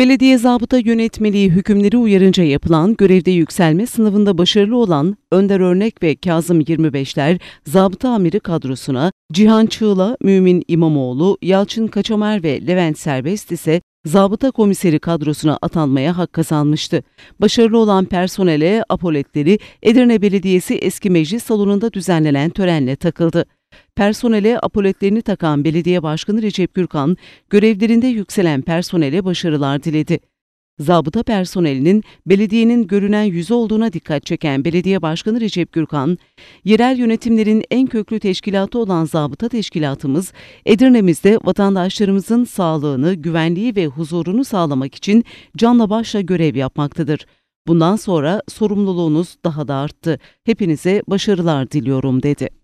Belediye zabıta yönetmeliği hükümleri uyarınca yapılan görevde yükselme sınavında başarılı olan Önder Örnek ve Kazım 25'ler zabıta amiri kadrosuna Cihan Çığla, Mümin İmamoğlu, Yalçın Kaçamer ve Levent Serbest ise zabıta komiseri kadrosuna atanmaya hak kazanmıştı. Başarılı olan personele apoletleri Edirne Belediyesi eski meclis salonunda düzenlenen törenle takıldı personele apoletlerini takan belediye başkanı Recep Gürkan, görevlerinde yükselen personele başarılar diledi. Zabıta personelinin belediyenin görünen yüzü olduğuna dikkat çeken Belediye Başkanı Recep Gürkan, yerel yönetimlerin en köklü teşkilatı olan zabıta teşkilatımız, Edirne'mizde vatandaşlarımızın sağlığını, güvenliği ve huzurunu sağlamak için canla başla görev yapmaktadır. Bundan sonra sorumluluğunuz daha da arttı. Hepinize başarılar diliyorum dedi.